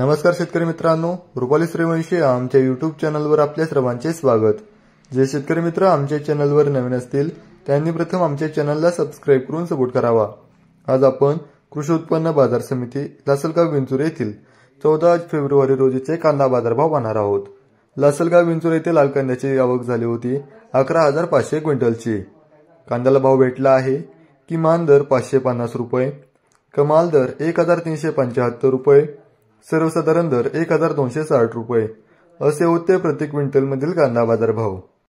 नमस्कार शेतकरी मित्रांनो रुपाली सूर्यवंशी आमच्या युट्यूब चॅनलवर आपल्या सर्वांचे स्वागत जे शेतकरी मित्र आमच्या चॅनलवर नवीन असतील त्यांनी प्रथम आमच्या चॅनलला सबस्क्राईब करून सपोर्ट करावा आज आपण कृषी उत्पन्न बाजार समिती लासलगाव विंचूर येथील चौदा फेब्रुवारी रोजीचे कांदा बाजारभाव पाहणार आहोत लासलगाव विंचूर येथे लाल कांद्याची आवक झाली होती अकरा हजार पाचशे क्विंटलची कांद्याला भाव भेटला आहे किमान दर पाचशे पन्नास रुपये कमाल दर एक हजार तीनशे पंच्याहत्तर रुपये सर्वसाधारण दर एक हजार दोनशे साठ रुपये असे होते प्रति क्विंटलमधील कांदा बाजार भाव